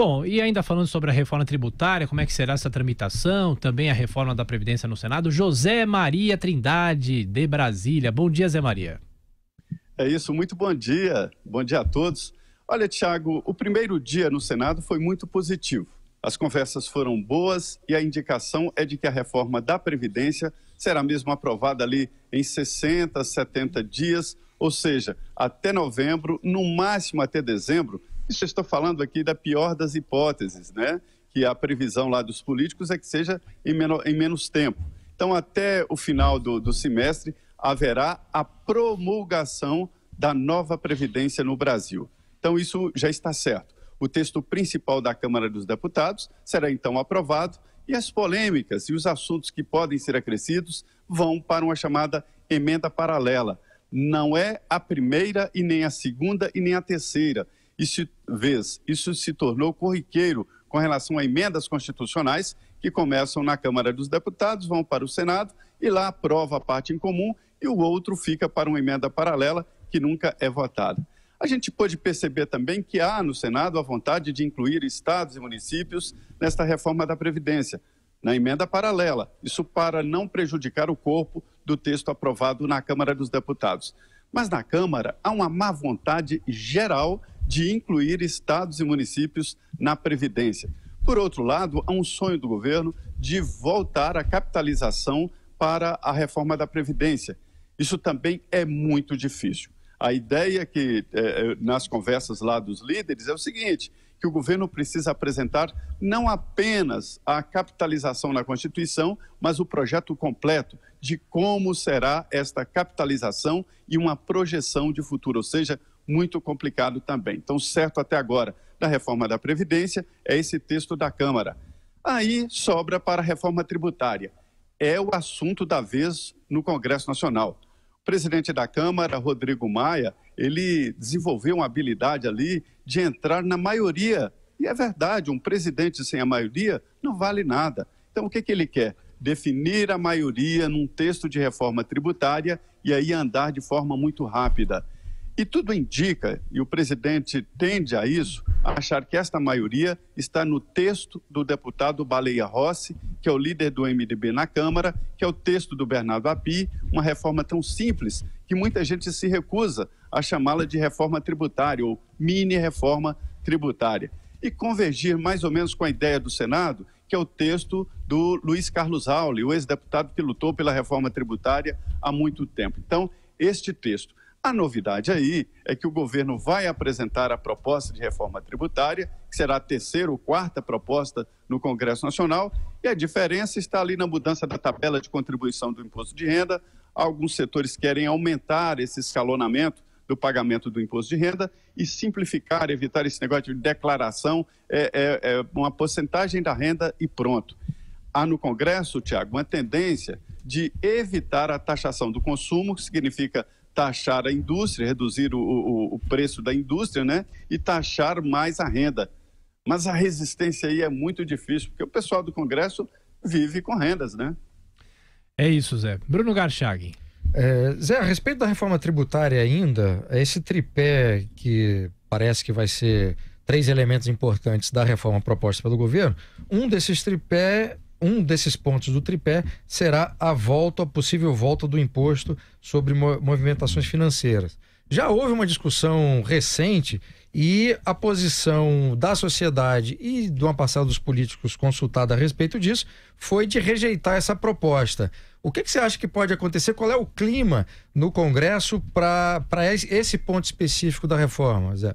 Bom, e ainda falando sobre a reforma tributária, como é que será essa tramitação, também a reforma da Previdência no Senado, José Maria Trindade, de Brasília. Bom dia, Zé Maria. É isso, muito bom dia. Bom dia a todos. Olha, Tiago, o primeiro dia no Senado foi muito positivo. As conversas foram boas e a indicação é de que a reforma da Previdência será mesmo aprovada ali em 60, 70 dias, ou seja, até novembro, no máximo até dezembro, isso eu estou falando aqui da pior das hipóteses, né? Que a previsão lá dos políticos é que seja em, menor, em menos tempo. Então, até o final do, do semestre, haverá a promulgação da nova Previdência no Brasil. Então, isso já está certo. O texto principal da Câmara dos Deputados será então aprovado e as polêmicas e os assuntos que podem ser acrescidos vão para uma chamada emenda paralela. Não é a primeira e nem a segunda e nem a terceira. Isso, vez, isso se tornou corriqueiro com relação a emendas constitucionais que começam na Câmara dos Deputados, vão para o Senado e lá aprova a parte em comum e o outro fica para uma emenda paralela que nunca é votada. A gente pôde perceber também que há no Senado a vontade de incluir estados e municípios nesta reforma da Previdência, na emenda paralela. Isso para não prejudicar o corpo do texto aprovado na Câmara dos Deputados. Mas na Câmara há uma má vontade geral de incluir estados e municípios na Previdência. Por outro lado, há um sonho do governo de voltar à capitalização para a reforma da Previdência. Isso também é muito difícil. A ideia que, eh, eh nas conversas lá dos líderes, é o seguinte: que o governo precisa apresentar não apenas a capitalização na Constituição, mas o projeto completo de como será esta capitalização e uma projeção de futuro, ou seja, muito complicado também. Então, certo até agora da reforma da Previdência é esse texto da Câmara. Aí sobra para a reforma tributária. É o assunto da vez no Congresso Nacional presidente da Câmara, Rodrigo Maia, ele desenvolveu uma habilidade ali de entrar na maioria. E é verdade, um presidente sem a maioria não vale nada. Então, o que, que ele quer? Definir a maioria num texto de reforma tributária e aí andar de forma muito rápida. E tudo indica, e o presidente tende a isso, a achar que esta maioria está no texto do deputado Baleia Rossi, que é o líder do MDB na Câmara, que é o texto do Bernardo Api, uma reforma tão simples que muita gente se recusa a chamá-la de reforma tributária ou mini reforma tributária. E convergir mais ou menos com a ideia do Senado, que é o texto do Luiz Carlos Auli, o ex-deputado que lutou pela reforma tributária há muito tempo. Então, este texto a novidade aí é que o governo vai apresentar a proposta de reforma tributária, que será a terceira ou quarta proposta no Congresso Nacional, e a diferença está ali na mudança da tabela de contribuição do imposto de renda. Alguns setores querem aumentar esse escalonamento do pagamento do imposto de renda e simplificar, evitar esse negócio de declaração, é, é, é uma porcentagem da renda e pronto. Há no Congresso, Tiago, uma tendência de evitar a taxação do consumo, que significa taxar a indústria, reduzir o, o, o, preço da indústria, né? E taxar mais a renda. Mas a resistência aí é muito difícil, porque o pessoal do Congresso vive com rendas, né? É isso, Zé. Bruno Garchag. É, Zé, a respeito da reforma tributária ainda, esse tripé que parece que vai ser três elementos importantes da reforma proposta pelo governo, um desses tripé um desses pontos do tripé será a volta, a possível volta do imposto sobre movimentações financeiras. Já houve uma discussão recente e a posição da sociedade e de uma parcela dos políticos consultada a respeito disso foi de rejeitar essa proposta. O que, que você acha que pode acontecer? Qual é o clima no Congresso para esse ponto específico da reforma, Zé?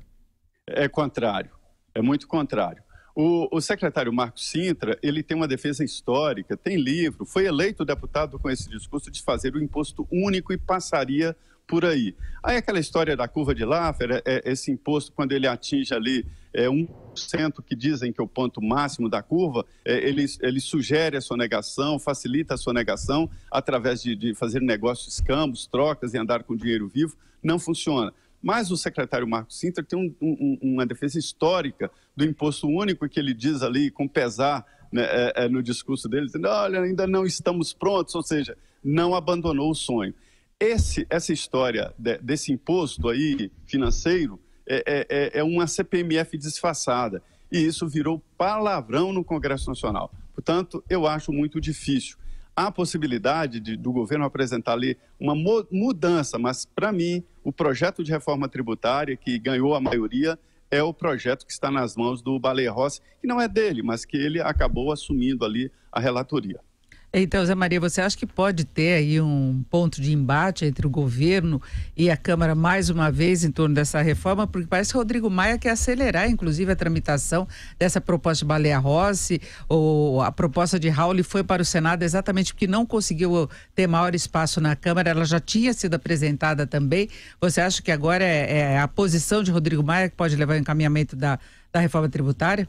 É contrário, é muito contrário. O, o, secretário Marco Sintra, ele tem uma defesa histórica, tem livro, foi eleito deputado com esse discurso de fazer o imposto único e passaria por aí. Aí aquela história da curva de Laffer, é, é, esse imposto quando ele atinge ali é, 1%, que dizem que é o ponto máximo da curva, é, ele, ele sugere a sonegação, facilita a sonegação através de, de fazer negócios, escambos, trocas e andar com dinheiro vivo, não funciona. Mas o secretário Marco Sintra tem um, um, uma defesa histórica do imposto único que ele diz ali, com pesar né, é, é, no discurso dele, dizendo: olha, ainda não estamos prontos, ou seja, não abandonou o sonho. Esse, essa história de, desse imposto aí financeiro é, é, é, é uma CPMF disfarçada. E isso virou palavrão no Congresso Nacional. Portanto, eu acho muito difícil há possibilidade de, do governo apresentar ali uma mudança, mas para mim o projeto de reforma tributária que ganhou a maioria é o projeto que está nas mãos do Baleia Rossi, que não é dele, mas que ele acabou assumindo ali a relatoria. Então, Zé Maria, você acha que pode ter aí um ponto de embate entre o governo e a Câmara mais uma vez em torno dessa reforma? Porque parece que Rodrigo Maia quer acelerar, inclusive, a tramitação dessa proposta de Baleia Rossi, ou a proposta de Raul foi para o Senado exatamente porque não conseguiu ter maior espaço na Câmara, ela já tinha sido apresentada também. Você acha que agora é, é a posição de Rodrigo Maia que pode levar ao encaminhamento da, da reforma tributária?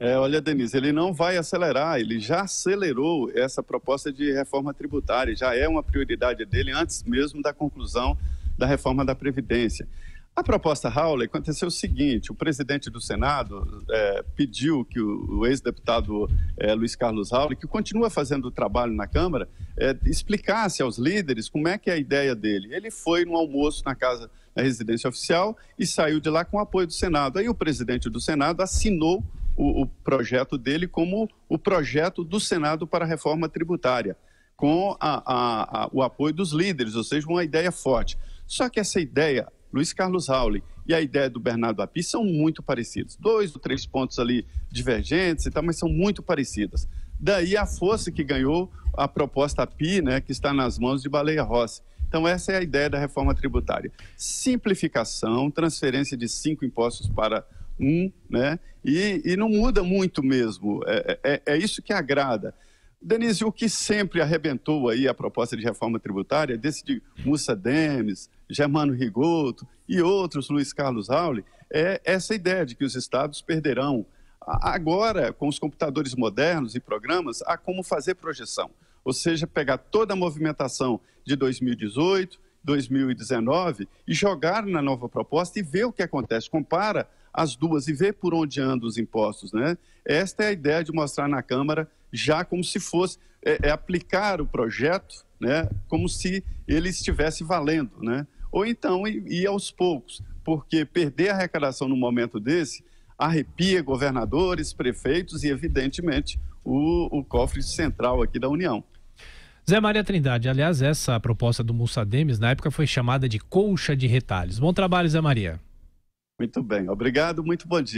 É, olha, Denise, ele não vai acelerar, ele já acelerou essa proposta de reforma tributária, já é uma prioridade dele antes mesmo da conclusão da reforma da Previdência. A proposta Raul, aconteceu o seguinte: o presidente do Senado é, pediu que o, o ex-deputado é, Luiz Carlos Raul, que continua fazendo o trabalho na Câmara, é, explicasse aos líderes como é que é a ideia dele. Ele foi no almoço na casa, na residência oficial, e saiu de lá com o apoio do Senado. Aí o presidente do Senado assinou o, o projeto dele como o projeto do Senado para a reforma tributária, com a, a, a, o apoio dos líderes, ou seja, uma ideia forte. Só que essa ideia, Luiz Carlos Rauli e a ideia do Bernardo Api são muito parecidas Dois ou três pontos ali divergentes e tal, mas são muito parecidas. Daí a força que ganhou a proposta API, né, que está nas mãos de Baleia Rossi. Então, essa é a ideia da reforma tributária. Simplificação, transferência de cinco impostos para um, né? E, e não muda muito mesmo. É, é, é isso que agrada. Denise, o que sempre arrebentou aí a proposta de reforma tributária, é desse de Mussa Demes, Germano Rigoto e outros, Luiz Carlos Auli, é essa ideia de que os estados perderão. Agora, com os computadores modernos e programas, há como fazer projeção. Ou seja, pegar toda a movimentação de 2018, 2019 e jogar na nova proposta e ver o que acontece. Compara as duas e ver por onde andam os impostos, né? Esta é a ideia de mostrar na Câmara já como se fosse é, é aplicar o projeto, né? Como se ele estivesse valendo, né? Ou então ir, aos poucos, porque perder a arrecadação num momento desse arrepia governadores, prefeitos e, evidentemente, o, o cofre central aqui da União. Zé Maria Trindade, aliás, essa proposta do Mussademes na época foi chamada de colcha de retalhos. Bom trabalho, Zé Maria. Muito bem, obrigado, muito bom dia.